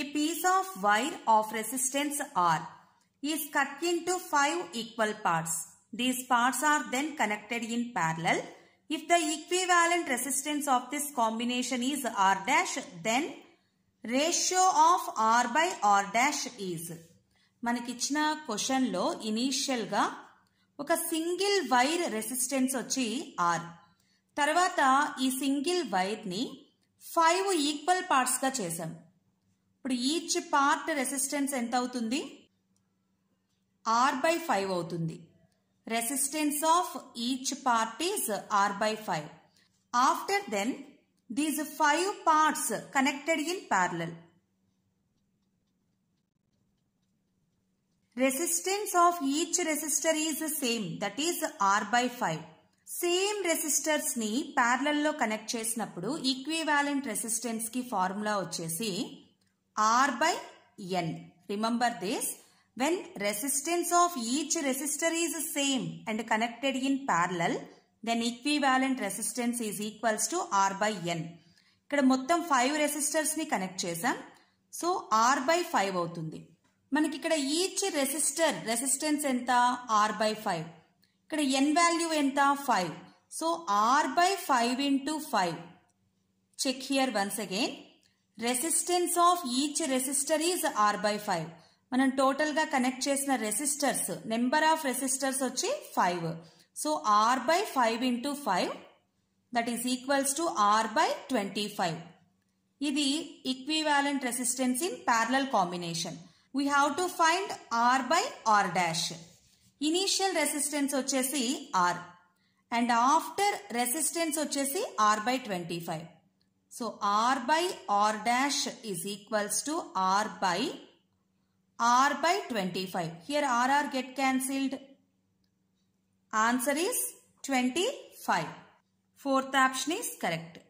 ఈ piece of wire of resistance R is cut into five equal parts these parts are then connected in parallel if the equivalent resistance of this combination is R dash then ratio of R by R dash is మనకిచ్చిన question లో initial గా ఒక single wire resistance వచ్చి R తర్వాత ఈ single wire ని five equal parts గా చేసాం ఇప్పుడు ఈచ్ పార్ట్ రెసిస్టెన్స్ ఎంత అవుతుంది ఆర్ బై ఫైవ్ అవుతుంది resistance of each part is R by five after then these five parts connected in parallel resistance of each resistor is same that is R by five same resistors ని లో connect చేసినప్పుడు equivalent resistance కి formula వచ్చేసి R by N. Remember this. When resistance of each resistor is same and connected in parallel, then equivalent resistance is equals to R by N. ఇక్కడ మొత్తం five రెసిస్టర్స్ని connect చేసాం so R by five అవుతుంది మనకి ఇక్కడ each resistor resistance ఎంత R by five ఇక్కడ N value ఎంత five so R by five into five check here once again resistance of each resistor is R by five మనం టోటల్గా connect చేసిన resistors number of resistors వచ్చి five so R by five into five that is equals to R by twenty five ఇది equivalent resistance in parallel combination we have to find R by R dash initial resistance వచ్చేసి R and after resistance వచ్చేసి R by twenty five So r by r dash is equals to r by r by 25. Here rr get cancelled. Answer is 25. Fourth option is correct.